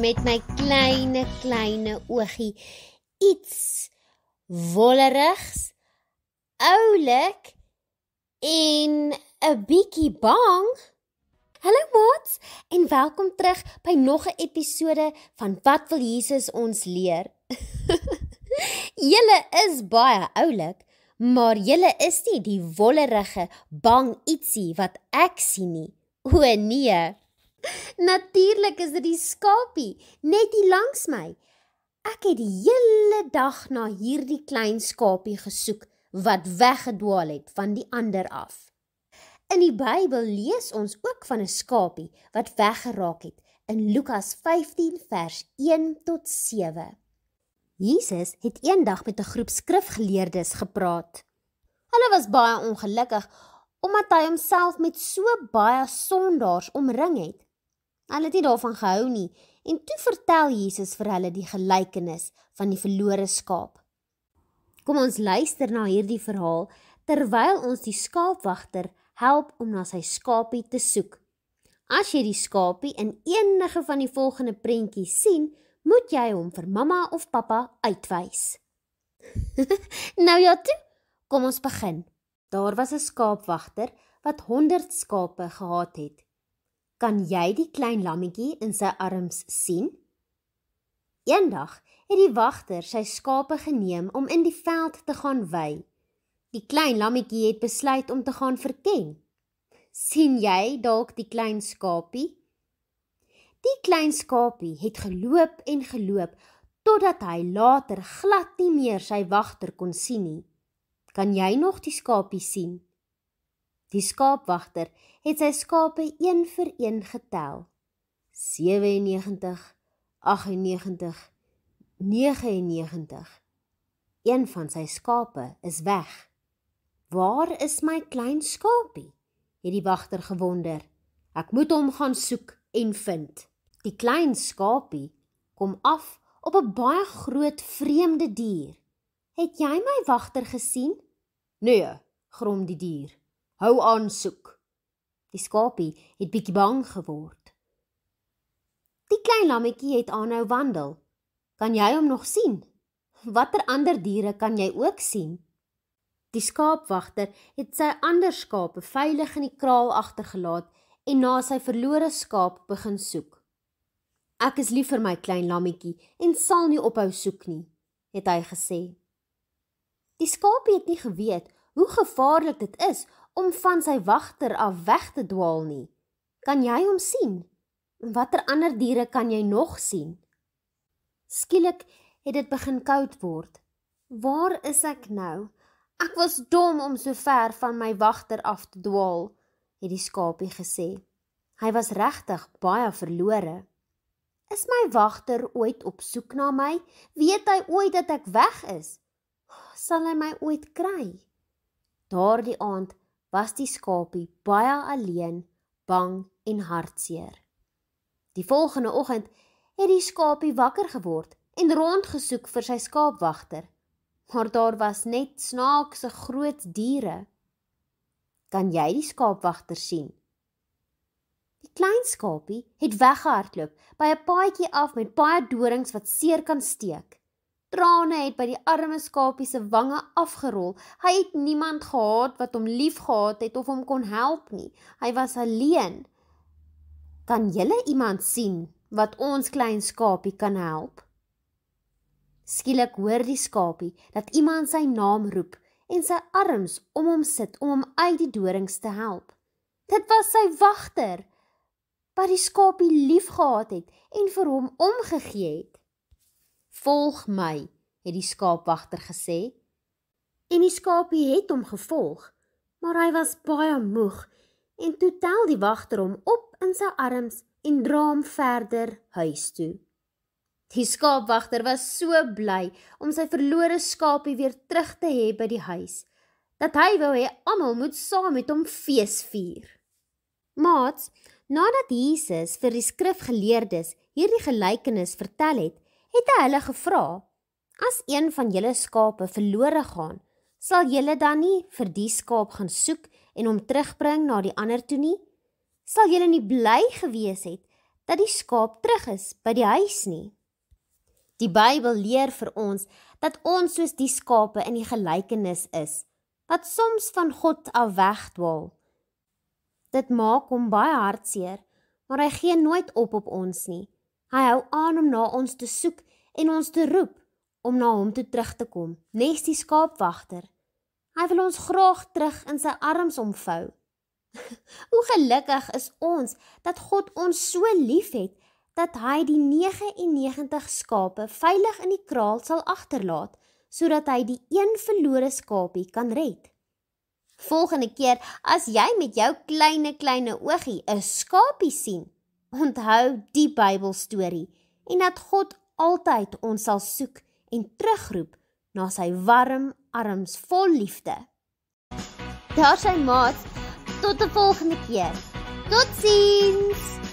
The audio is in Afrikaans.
met my klein klein oogie iets wollerigs oulik en 'n bietjie bang hallo maats en welkom terug by nog 'n episode van wat wil Jesus ons leer julle is baie oulik maar julle is nie die wollerige bang ietsie wat ek sien nie o nee Natuurlik is dit die skapie, net hier langs my. Ek het die hele dag na hierdie klein skapie gesoek wat weggedwaal het van die ander af. In die Bybel lees ons ook van 'n skapie wat weggeraak het in Lukas 15 vers 1 tot 7. Jesus het eendag met 'n een groep skrifgeleerdes gepraat. Hulle was baie ongelukkig omdat hy homself met so baie sondaars omring het Hulle het nie daarvan gehou nie. En toe vertel Jesus vir hulle die gelykenis van die verlore skaap. Kom ons luister na hierdie verhaal terwyl ons die skaapwagter help om na sy skapie te soek. As jy die skapie in enige van die volgende prentjies sien, moet jy hom vir mamma of pappa uitwys. nou ja, toe. kom ons begin. Daar was 'n skaapwagter wat 100 skape gehad het. Kan jy die klein lammetjie in sy arms sien? Eendag het die wagter sy skape geneem om in die veld te gaan wei. Die klein lammetjie het besluit om te gaan verken. Sien jy dalk die klein skapie? Die klein skapie het geloop en geloop totdat hy later glad nie meer sy wagter kon sien nie. Kan jy nog die skapie sien? Die skaapwagter het sy skape een vir een getel. 97 98 99 Een van sy skape is weg. Waar is my klein skapie? het die wagter gewonder. Ek moet hom gaan soek en vind. Die klein skapie kom af op 'n baie groot vreemde dier. Het jy my wagter gesien? Nee, grom die dier. Hou aan soek. Die skapie het bietjie bang geword. Die klein lammetjie het aanhou wandel. Kan jy hom nog sien? Watter ander diere kan jy ook sien? Die skaapwagter het sy ander skape veilig in die kraal agtergelaat en na sy verlore skaap begin soek. Ek is lief vir my klein lammetjie en sal nie ophou soek nie, het hy gesê. Die skaapie het nie geweet hoe gevaarlik dit is om van sy wagter af weg te dwaal nie. Kan jy hom sien? Watter ander diere kan jy nog sien? Skielik het dit begin koud word. Waar is ek nou? Ek was dom om so ver van my wagter af te dwaal, het die skapie gesê. Hy was regtig baie verlore. Is my wagter ooit op soek na my? Weet hy ooit dat ek weg is? Sal hy my ooit kry? Daardie aand was die skapie baie alleen, bang en hartseer. Die volgende oggend het die skapie wakker geword en rondgesoek vir sy skaapwagter, maar daar was net snaakse groot diere. Kan jy die skaapwagter sien? Die klein skapie het weggehardloop by 'n paadjie af met baie dorings wat seer kan steek. Trane het by die arme skapie se wange afgerol. Hy het niemand gehad wat hom liefgehad het of hom kon help nie. Hy was alleen. Kan julle iemand sien wat ons klein skapie kan help? Skielik hoor die skapie dat iemand sy naam roep en sy arms om hom sit om hom uit die dorings te help. Dit was sy wagter wat die skapie liefgehad het en vir hom omgegee het. "Volg my," het die skaapwagter gesê. En die skaapie het hom gevolg, maar hy was baie moeg en toe tel die wagter hom op in sy arms en dra hom verder huis toe. Die skaapwagter was so bly om sy verlore skaapie weer terug te hê by die huis dat hy wou hê almal moet saam met hom fees vier. Maats, nadat Jesus vir die skrifgeleerdes hierdie gelykenis vertel het, het hy hulle gevra: "As een van julle skape verlore gaan, sal julle dan nie vir die skaap gaan soek en hom terugbring na die ander toe nie? Sal julle nie bly gewees het dat die skaap terug is by die huis nie?" Die Bybel leer vir ons dat ons soos die skape in die gelykenis is wat soms van God af wegdwaal. Dit maak hom baie hartseer, maar hy gee nooit op op ons nie. Hy hou aan om na ons te soek en ons te roep om na hom toe terug te kom, nes die skaapwagter. Hy wil ons graag terug in sy arms omvou. Hoe gelukkig is ons dat God ons so liefhet dat hy die 99 skape veilig in die kraal sal agterlaat sodat hy die een verlore skapie kan red. Volgende keer as jy met jou kleine kleine oogie 'n skapie sien, Onthou die Bybel storie en dat God altyd ons sal soek en terugroep na sy warm arms vol liefde. Daar sy maat tot 'n volgende keer. Totsiens.